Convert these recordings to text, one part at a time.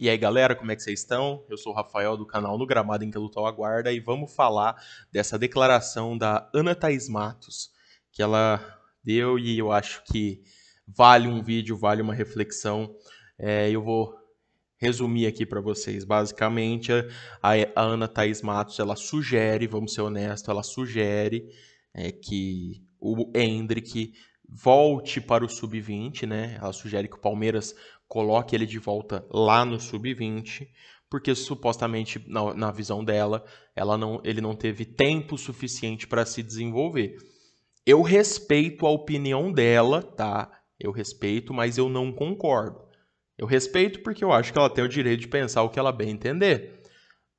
E aí, galera, como é que vocês estão? Eu sou o Rafael do canal No Gramado em que Lutou Aguarda e vamos falar dessa declaração da Ana Thaís Matos, que ela deu e eu acho que vale um vídeo, vale uma reflexão. É, eu vou resumir aqui para vocês. Basicamente, a, a, Ana Thaís Matos, ela sugere, vamos ser honestos, ela sugere é, que o Hendrick volte para o sub-20, né? Ela sugere que o Palmeiras coloque ele de volta lá no sub-20, porque supostamente na, na, visão dela, ela não, ele não teve tempo suficiente para se desenvolver. Eu respeito a opinião dela, tá? Eu respeito, mas eu não concordo. Eu respeito porque eu acho que ela tem o direito de pensar o que ela bem entender.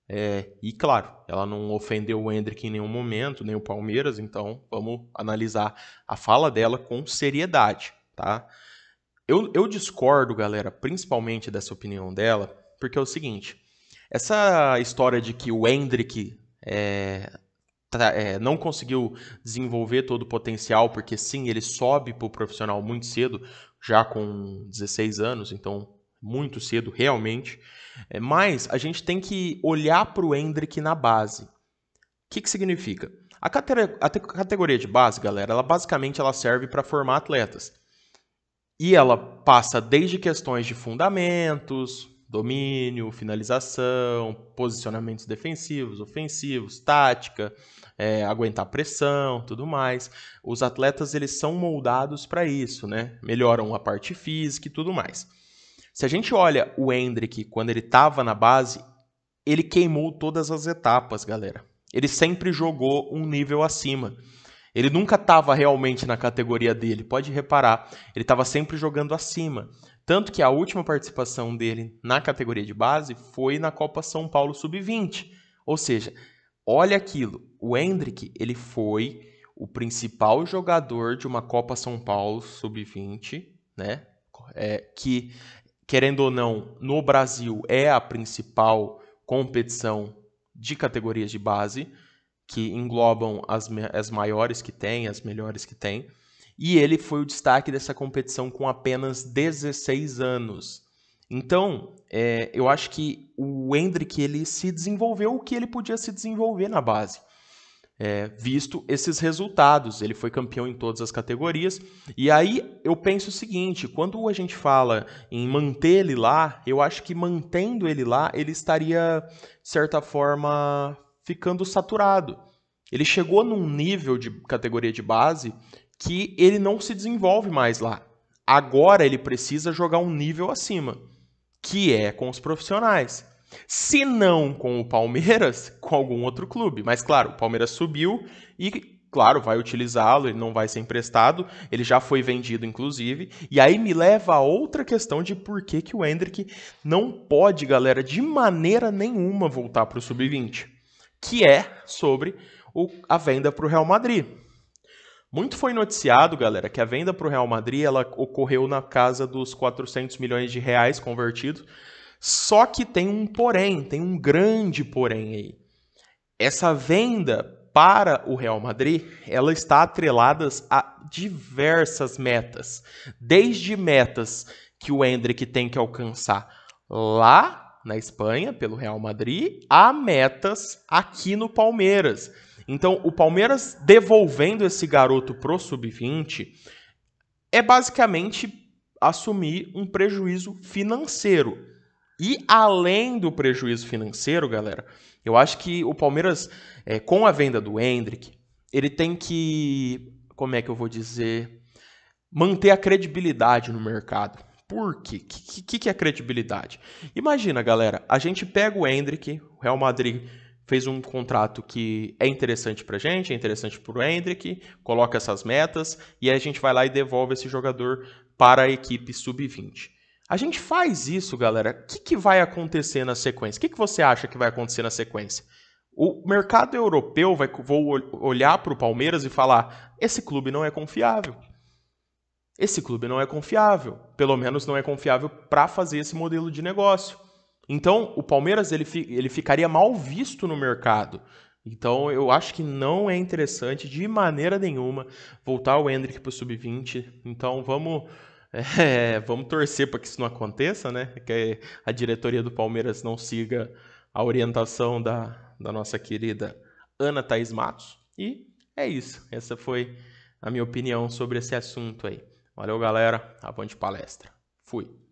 É, e claro, ela não ofendeu o Hendrick em nenhum momento, nem o Palmeiras, então vamos analisar a fala dela com seriedade, tá? Eu, eu discordo, galera, principalmente dessa opinião dela, porque é o seguinte: essa história de que o Hendrick é, tá, é, não conseguiu desenvolver todo o potencial, porque sim, ele sobe para o profissional muito cedo, já com 16 anos, então muito cedo realmente. É, mas a gente tem que olhar para o Hendrick na base. O que, que significa? A, a categoria de base, galera, ela basicamente ela serve para formar atletas. E ela passa desde questões de fundamentos, domínio, finalização, posicionamentos defensivos, ofensivos, tática, é, aguentar pressão, tudo mais. Os atletas eles são moldados para isso, né? Melhoram a parte física e tudo mais. Se a gente olha o Hendrick quando ele estava na base, ele queimou todas as etapas, galera. Ele sempre jogou um nível acima. Ele nunca estava realmente na categoria dele, pode reparar. Ele estava sempre jogando acima. Tanto que a última participação dele na categoria de base foi na Copa São Paulo Sub-20. Ou seja, olha aquilo. O Hendrick, ele foi o principal jogador de uma Copa São Paulo Sub-20, né? É, que, querendo ou não, no Brasil é a principal competição de categorias de base que englobam as, as maiores que tem, as melhores que tem. E ele foi o destaque dessa competição com apenas 16 anos. Então, é, eu acho que o Hendrick ele se desenvolveu o que ele podia se desenvolver na base. É, visto esses resultados, ele foi campeão em todas as categorias. E aí eu penso o seguinte: quando a gente fala em manter ele lá, eu acho que mantendo ele lá, ele estaria, de certa forma, ficando saturado. Ele chegou num nível de categoria de base que ele não se desenvolve mais lá. Agora ele precisa jogar um nível acima, que é com os profissionais. Se não com o Palmeiras, com algum outro clube. Mas claro, o Palmeiras subiu e, claro, vai utilizá-lo, ele não vai ser emprestado, ele já foi vendido, inclusive. E aí me leva a outra questão de por que, que o Hendrick não pode, galera, de maneira nenhuma voltar para o Sub-20 que é sobre o, a venda para o Real Madrid. Muito foi noticiado, galera, que a venda para o Real Madrid ela ocorreu na casa dos 400 milhões de reais convertidos. Só que tem um porém, tem um grande porém aí. Essa venda para o Real Madrid, ela está atrelada a diversas metas, desde metas que o Hendrick tem que alcançar lá na Espanha, pelo Real Madrid, a metas aqui no Palmeiras. Então, o Palmeiras devolvendo esse garoto pro sub-20 é basicamente assumir um prejuízo financeiro. E além do prejuízo financeiro, galera, eu acho que o Palmeiras, é, com a venda do Hendrick, ele tem que, como é que eu vou dizer, manter a credibilidade no mercado. Por quê? O que, que, é credibilidade? Imagina, galera, a gente pega o Hendrick, o Real Madrid fez um contrato que é interessante para a gente, é interessante para o Hendrick, coloca essas metas e aí a gente vai lá e devolve esse jogador para a equipe sub-20. A gente faz isso, galera. O que, que vai acontecer na sequência? O que, que você acha que vai acontecer na sequência? O mercado europeu vai vou olhar para o Palmeiras e falar: esse clube não é confiável. Esse clube não é confiável, pelo menos não é confiável para fazer esse modelo de negócio. Então, o Palmeiras ele, ele ficaria mal visto no mercado. Então, eu acho que não é interessante de maneira nenhuma voltar o Hendrick para o sub-20. Então, vamos é, vamos torcer para que isso não aconteça, né? Que a diretoria do Palmeiras não siga a orientação da, da nossa querida Ana Thaís Matos. E é isso. Essa foi a minha opinião sobre esse assunto aí. Valeu, galera. Avante tá palestra. Fui.